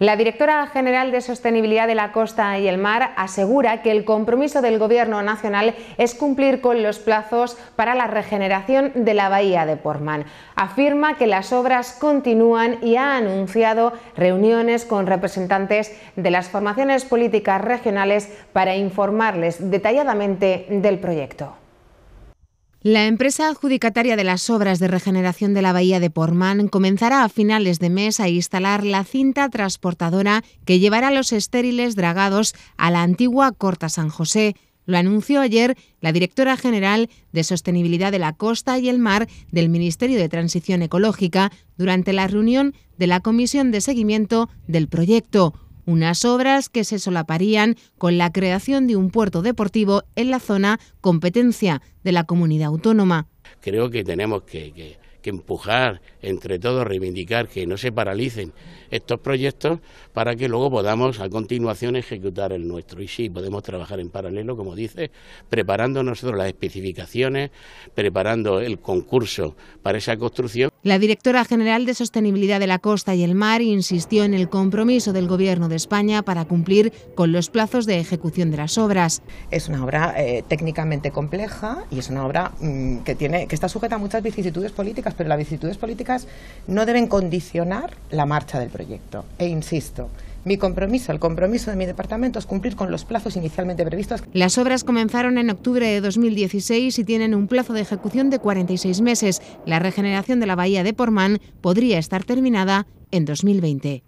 La directora general de Sostenibilidad de la Costa y el Mar asegura que el compromiso del Gobierno nacional es cumplir con los plazos para la regeneración de la bahía de Portman. Afirma que las obras continúan y ha anunciado reuniones con representantes de las formaciones políticas regionales para informarles detalladamente del proyecto. La empresa adjudicataria de las obras de regeneración de la bahía de Portmán comenzará a finales de mes a instalar la cinta transportadora que llevará los estériles dragados a la antigua Corta San José. Lo anunció ayer la directora general de Sostenibilidad de la Costa y el Mar del Ministerio de Transición Ecológica durante la reunión de la Comisión de Seguimiento del proyecto unas obras que se solaparían con la creación de un puerto deportivo en la zona competencia de la comunidad autónoma. Creo que tenemos que, empujar entre todos, reivindicar que no se paralicen estos proyectos para que luego podamos a continuación ejecutar el nuestro. Y sí, podemos trabajar en paralelo, como dice, preparando nosotros las especificaciones, preparando el concurso para esa construcción. La directora general de Sostenibilidad de la Costa y el Mar insistió en el compromiso del Gobierno de España para cumplir con los plazos de ejecución de las obras. Es una obra eh, técnicamente compleja y es una obra mm, que, tiene, que está sujeta a muchas vicisitudes políticas pero las vicitudes políticas no deben condicionar la marcha del proyecto. E insisto, mi compromiso, el compromiso de mi departamento es cumplir con los plazos inicialmente previstos. Las obras comenzaron en octubre de 2016 y tienen un plazo de ejecución de 46 meses. La regeneración de la bahía de Portman podría estar terminada en 2020.